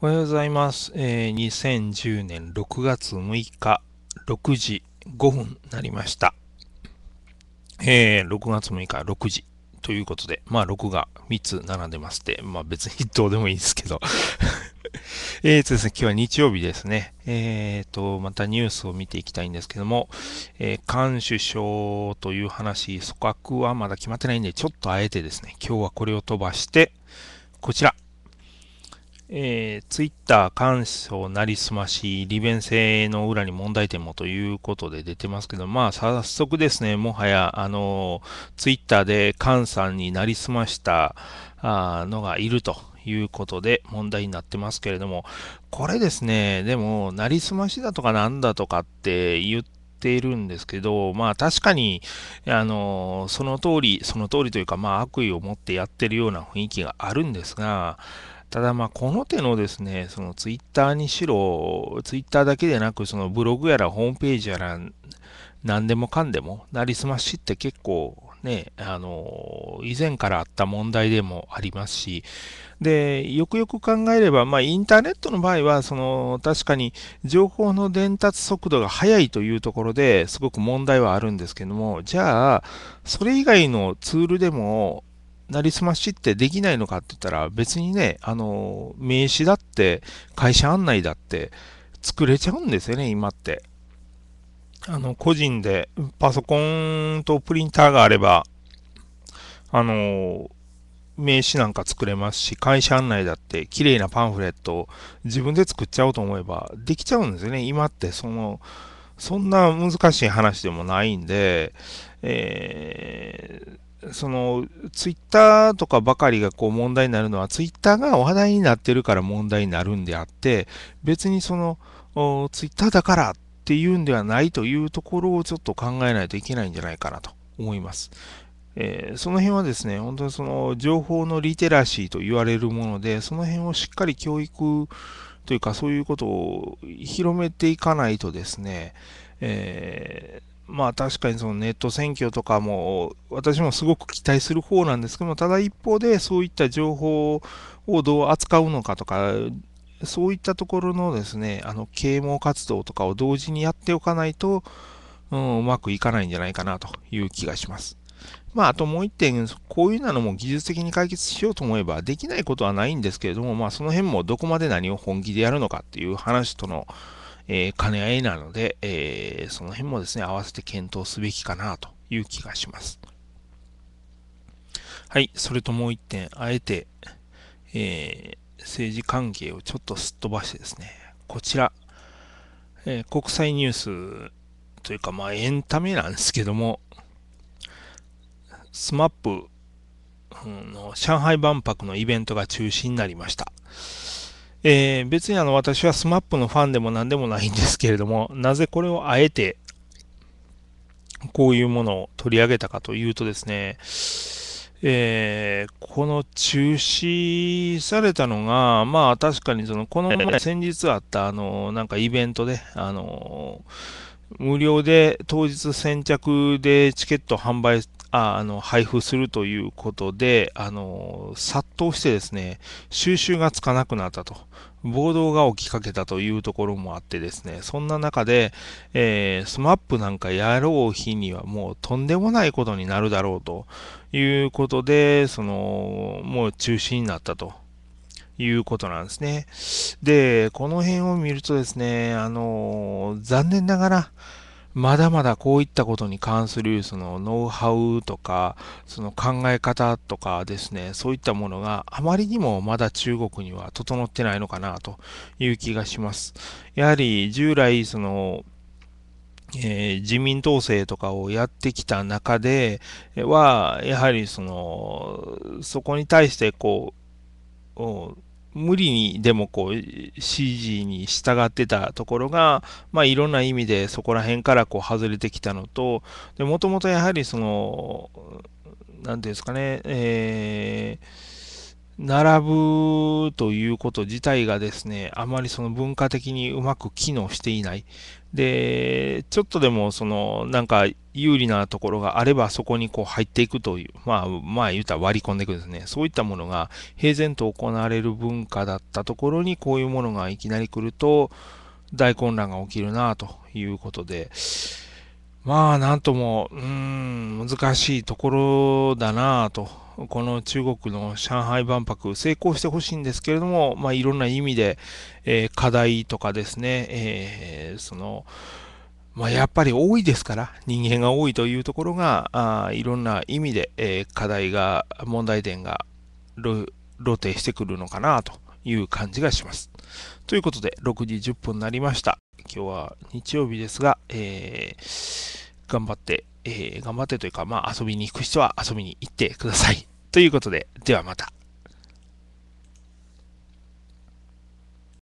おはようございます。えー、2010年6月6日、6時5分になりました。えー、6月6日、6時ということで、まあ、6が3つ並んでまして、まあ、別にどうでもいいですけど。えっとですね、今日は日曜日ですね。えーと、またニュースを見ていきたいんですけども、えー、菅首相という話、組閣はまだ決まってないんで、ちょっとあえてですね、今日はこれを飛ばして、こちら。えー、ツイッター、干渉なりすまし、利便性の裏に問題点もということで出てますけど、まあ、早速ですね、もはや、あの、ツイッターで菅さんになりすましたあのがいるということで問題になってますけれども、これですね、でも、なりすましだとかなんだとかって言って、ているんですけど、まあ確かに、あの、その通り、その通りというか、まあ悪意を持ってやってるような雰囲気があるんですが、ただまあこの手のですね、そのツイッターにしろ、ツイッターだけでなく、そのブログやらホームページやら、何でもかんでも、なりすましって結構ね、あの、以前からあった問題でもありますし、で、よくよく考えれば、まあ、インターネットの場合は、その、確かに情報の伝達速度が速いというところですごく問題はあるんですけども、じゃあ、それ以外のツールでも、なりすましってできないのかって言ったら、別にね、あの、名刺だって、会社案内だって、作れちゃうんですよね、今って。あの、個人で、パソコンとプリンターがあれば、あの、名刺なんか作れますし、会社案内だって綺麗なパンフレットを自分で作っちゃおうと思えばできちゃうんですよね。今ってその、そんな難しい話でもないんで、えー、そのツイッターとかばかりがこう問題になるのはツイッターが話題になってるから問題になるんであって別にそのツイッターだからっていうんではないというところをちょっと考えないといけないんじゃないかなと思います。えー、その辺はですね、本当にその情報のリテラシーと言われるもので、その辺をしっかり教育というかそういうことを広めていかないとですね、えまあ確かにそのネット選挙とかも、私もすごく期待する方なんですけども、ただ一方で、そういった情報をどう扱うのかとか、そういったところのですね、あの啓蒙活動とかを同時にやっておかないと、うん、うまくいかないんじゃないかなという気がします。まあ、あともう一点、こういうのも技術的に解決しようと思えばできないことはないんですけれども、まあ、その辺もどこまで何を本気でやるのかっていう話との、えー、兼ね合いなので、えー、その辺もですね、合わせて検討すべきかなという気がします。はい、それともう一点、あえて、えー、政治関係をちょっとすっ飛ばしてですね、こちら、えー、国際ニュースというか、まあ、エンタメなんですけども、SMAP の上海万博のイベントが中止になりました。えー、別にあの私は SMAP のファンでも何でもないんですけれども、なぜこれをあえてこういうものを取り上げたかというとですね、えー、この中止されたのが、まあ確かにその、この前先日あったあの、なんかイベントで、あの、無料で当日先着でチケット販売ああの配布するということで、あの殺到してですね、収集がつかなくなったと、暴動が起きかけたというところもあってですね、そんな中で、えー、スマップなんかやろう日にはもうとんでもないことになるだろうということで、その、もう中止になったと。いうことなんですね。で、この辺を見るとですね、あの残念ながら、まだまだこういったことに関するそのノウハウとか、その考え方とかですね、そういったものがあまりにもまだ中国には整ってないのかなという気がします。やはり従来その、えー、自民党制とかをやってきた中では、やはりその、そこに対してこう、無理にでもこう CG に従ってたところが、まあ、いろんな意味でそこら辺からこう外れてきたのともともとやはりその何ていうんですかね、えー並ぶということ自体がですね、あまりその文化的にうまく機能していない。で、ちょっとでもそのなんか有利なところがあればそこにこう入っていくという、まあ、まあ言うたら割り込んでいくですね。そういったものが平然と行われる文化だったところにこういうものがいきなり来ると大混乱が起きるなということで、まあ、なんとも、うん、難しいところだなと。この中国の上海万博、成功してほしいんですけれども、まあ、いろんな意味で、えー、課題とかですね、えー、その、まあ、やっぱり多いですから、人間が多いというところが、あいろんな意味で、えー、課題が、問題点が露呈してくるのかなという感じがします。ということで、6時10分になりました。今日は日曜日ですが、えー頑張って、えー、頑張ってというか、まあ遊びに行く人は遊びに行ってください。ということで、ではまた。